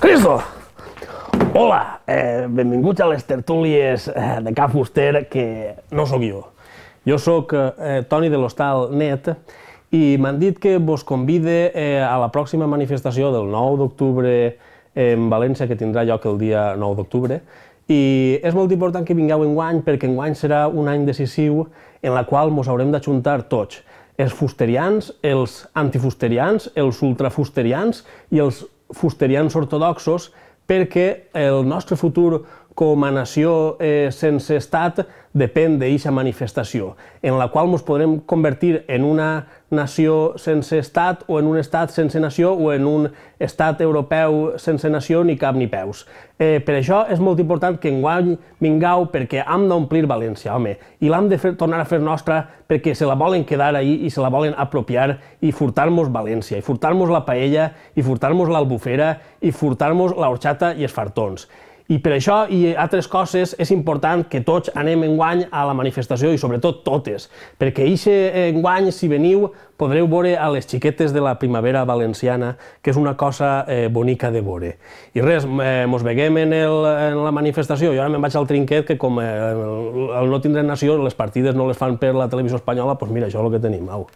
Cristo! Hola, eh, benvinguts a les tertúlies eh, de Cap Fuster, que no sóc jo. Jo sóc eh, Toni de l'Hostal Net i m'han dit que vos convide eh, a la pròxima manifestació del 9 d'octubre en València, que tindrà lloc el dia 9 d'octubre, i és molt important que vingueu en guany perquè en guany serà un any decisiu en la qual mos haurem d'ajuntar tots els fusterians, els antifusterians, els ultrafusterians i els fusterians ortodoxos perquè el nostre futur com a nació eh, sense estat depèn d'eixa manifestació, en la qual ens podrem convertir en una nació sense estat o en un estat sense nació o en un estat europeu sense nació ni cap ni peus. Eh, per això és molt important que enguany vingueu perquè hem d'omplir València, home, i l'hem de fer, tornar a fer nostra perquè se la volen quedar ahir i se la volen apropiar i furtar-nos València, i furtar-nos la paella, i furtar-nos l'albufera, i furtar-nos l'orxata i els fartons. I per això i altres coses és important que tots anem enguany a la manifestació i sobretot totes, perquè eixe enguany, si veniu, podreu veure a les xiquetes de la primavera valenciana, que és una cosa eh, bonica de veure. I res, eh, mos veguem en, el, en la manifestació. Jo ara me'n vaig al trinquet, que com eh, el, el no tindrem nació, les partides no les fan per la televisió espanyola, doncs mira, això és el que tenim. Au.